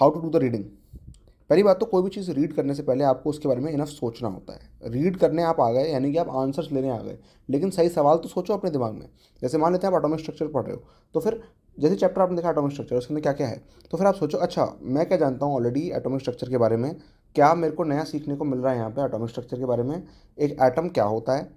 how to do the reading पहली बात तो कोई भी चीज़ रीड करने से पहले आपको उसके बारे में इनफ सोचना होता है रीड करने आप आ गए यानी कि आप आंसर्स लेने आ गए लेकिन सही सवाल तो सोचो अपने दिमाग में जैसे मान लेते हैं आप एटॉमिक स्ट्रक्चर पढ़ रहे हो तो फिर जैसे चैप्टर आपने देखा एटॉमिक स्ट्रक्चर उसके अंदर क्या क्या है तो फिर आप सोचो अच्छा मैं क्या जानता हूँ ऑलरेडी एटॉमिक स्ट्रक्चर के बारे में क्या मेरे को नया सीखने को मिल रहा है यहाँ पे एटॉमिक स्ट्रक्चर के बारे में एक एटम क्या होता है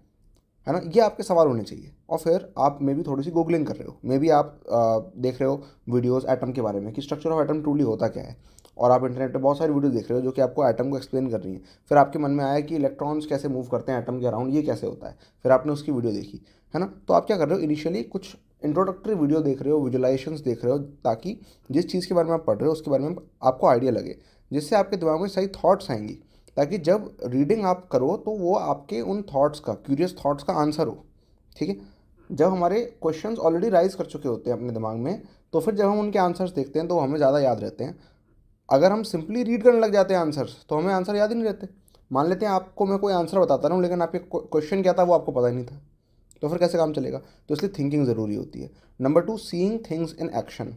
है ना ये आपके सवाल होने चाहिए और फिर आप मे भी थोड़ी सी गूगलिंग कर रहे हो मे भी आप आ, देख रहे हो वीडियोस एटम के बारे में कि स्ट्रक्चर ऑफ एटम ट्रूली होता क्या है और आप इंटरनेट पर बहुत सारी वीडियो देख रहे हो जो कि आपको एटम को एक्सप्लेन कर रही है फिर आपके मन में आया कि इलेक्ट्रॉन्स कैसे मूव करते हैं एटम के अराउंड ये कैसे होता है फिर आपने उसकी वीडियो देखी है ना तो आप क्या कर रहे हो इनिशियली कुछ इंट्रोडक्टरी वीडियो देख रहे हो विजुलाइजेशन देख रहे हो ताकि जिस चीज़ के बारे में आप पढ़ रहे हो उसके बारे में आपको आइडिया लगे जिससे आपके दिमाग में सही थाट्स आएंगी ताकि जब रीडिंग आप करो तो वो आपके उन थॉट्स का क्यूरियस थॉट्स का आंसर हो ठीक है जब हमारे क्वेश्चंस ऑलरेडी राइज कर चुके होते हैं अपने दिमाग में तो फिर जब हम उनके आंसर्स देखते हैं तो हमें ज़्यादा याद रहते हैं अगर हम सिंपली रीड करने लग जाते हैं आंसर्स तो हमें आंसर याद ही नहीं रहते मान लेते हैं आपको मैं कोई आंसर बताता रहा हूँ लेकिन आपके क्वेश्चन क्या था वो आपको पता ही नहीं था तो फिर कैसे काम चलेगा तो इसलिए थिंकिंग ज़रूरी होती है number two seeing things in action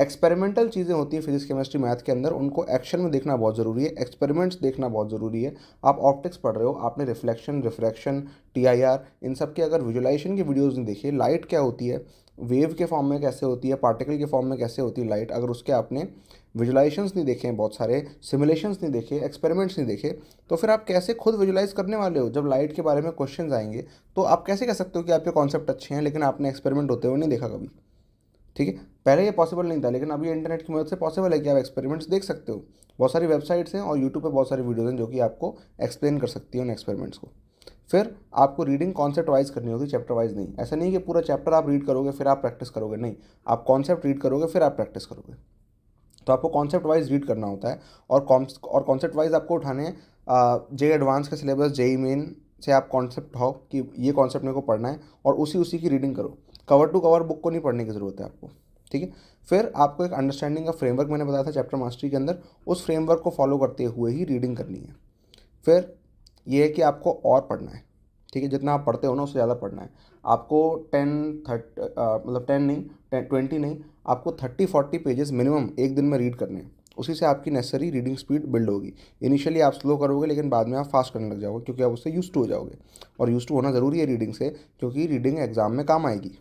experimental चीज़ें होती हैं फिजिक्स केमिस्ट्री मैथ के अंदर उनको एक्शन में देखना बहुत ज़रूरी है एक्सपेरिमेंट्स देखना बहुत ज़रूरी है आप ऑप्टिक्स पढ़ रहे हो आपने रिफ्लेक्शन रिफ्रैक्शन टी इन सब के अगर विजुलाइजेशन की वीडियोज़ नहीं देखिए लाइट क्या होती है वेव के फॉर्म में कैसे होती है पार्टिकल के फॉर्म में कैसे होती है लाइट अगर उसके आपने विजुलाइजेशंस नहीं देखे हैं बहुत सारे सिमुलेशंस नहीं देखे एक्सपेरिमेंट्स नहीं देखे तो फिर आप कैसे खुद विजुलाइज करने वाले हो जब लाइट के बारे में क्वेश्चन आएंगे तो आप कैसे कह सकते हो कि आपके कॉन्सेप्ट अच्छे हैं लेकिन आपने एक्सपेरिमेंट होते हुए नहीं देखा कभी ठीक है पहले ये पॉसिबल नहीं था लेकिन अभी इंटरनेट की मदद से पॉसिबल है कि आप एक्सपेरिमेंट्स देख सकते हो बहुत सारी वेबसाइट्स हैं और यूट्यूब पर बहुत सारी वीडियोज़ हैं जो कि आपको एक्सप्लेन कर सकती है उन एक्सपेरिमेंट्स को फिर आपको रीडिंग कॉन्सेप्ट वाइज करनी होगी चैप्टर वाइज नहीं ऐसा नहीं कि पूरा चैप्टर आप रीड करोगे फिर आप प्रैक्टिस करोगे नहीं आप कॉन्सेप्ट रीड करोगे फिर आप प्रैक्टिस करोगे तो आपको कॉन्सेप्ट वाइज रीड करना होता है और कॉन्स और कॉन्सेप्ट वाइज आपको उठाने जे एडवांस का सिलेबस जे ई मेन से आप कॉन्सेप्ट हो कि ये कॉन्सेप्ट मेरे को पढ़ना है और उसी उसी की रीडिंग करो कवर टू कवर बुक को नहीं पढ़ने की ज़रूरत है आपको ठीक है फिर आपको एक अंडरस्टैंडिंग का फ्रेमवर्क मैंने बताया था चैप्टर मास्टरी के अंदर उस फ्रेमवर्क को फॉलो करते हुए ही रीडिंग करनी है फिर ये है कि आपको और पढ़ना है ठीक है जितना आप पढ़ते हो ना उससे ज़्यादा पढ़ना है आपको टेन थर्ट मतलब टेन नहीं ट्वेंटी नहीं आपको थर्टी फोर्टी पेजेस मिनिमम एक दिन में रीड करने हैं उसी से आपकी नेसेसरी रीडिंग स्पीड बिल्ड होगी इनिशियली आप स्लो करोगे लेकिन बाद में आप फास्ट करने लग जाओगे क्योंकि आप उससे यूज टू हो जाओगे और यूज टू होना ज़रूरी है रीडिंग से क्योंकि रीडिंग एग्जाम में काम आएगी